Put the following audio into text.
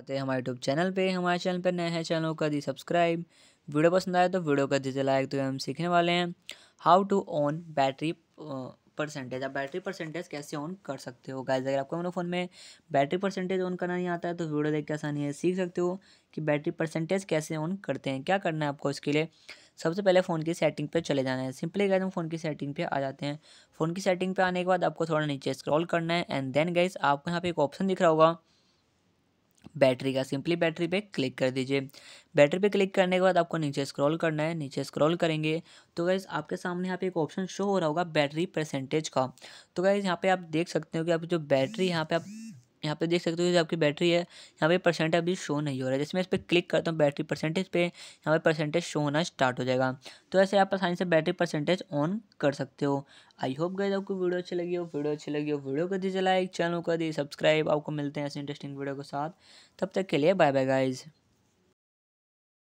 आते हैं हमारे यूट्यूब चैनल पे हमारे चैनल पे नए हैं चैनल का कर दी सब्सक्राइब वीडियो पसंद आए तो वीडियो कर दीजिए लाइक तो हम सीखने वाले हैं how to on battery percentage आप बैटरी परसेंटेज कैसे ऑन कर सकते हो गाइज अगर आपको मेरे फ़ोन में बैटरी परसेंटेज ऑन करना नहीं आता है तो वीडियो देख के आसानी है सीख सकते हो कि बैटरी परसेंटेज कैसे ऑन करते हैं क्या करना है आपको इसके लिए सबसे पहले फ़ोन की सेटिंग पे चले जाना है सिंपली गैस हम फ़ोन की सेटिंग पे आ जाते हैं फ़ोन की सेटिंग पे आने के बाद आपको थोड़ा नीचे स्क्रॉल करना है एंड देन गैस आपको यहाँ पे एक ऑप्शन दिख रहा होगा बैटरी का सिंपली बैटरी पे क्लिक कर दीजिए बैटरी पे क्लिक करने के बाद आपको नीचे स्क्रॉल करना है नीचे स्क्रॉल करेंगे तो गैस आपके सामने यहाँ पे एक ऑप्शन शो हो रहा होगा बैटरी परसेंटेज का तो गैस यहाँ पे आप देख सकते हो कि आप जो बैटरी यहाँ पे आप यहाँ पे देख सकते हो जो आपकी बैटरी है यहाँ पे परसेंट अभी शो नहीं हो रहा है जैसे मैं इस पर क्लिक करता हूँ बैटरी परसेंटेज पे यहाँ पे परसेंटेज शो होना स्टार्ट हो जाएगा तो ऐसे आप आसानी से बैटरी परसेंटेज ऑन कर सकते हो आई होप गए आपको वीडियो अच्छी लगी हो वीडियो अच्छी लगी हो वीडियो कर दीजिए लाइक चैनल कर दी सब्सक्राइब आपको मिलते हैं ऐसे इंटरेस्टिंग वीडियो के साथ तब तक के लिए बाय बाय गाइज़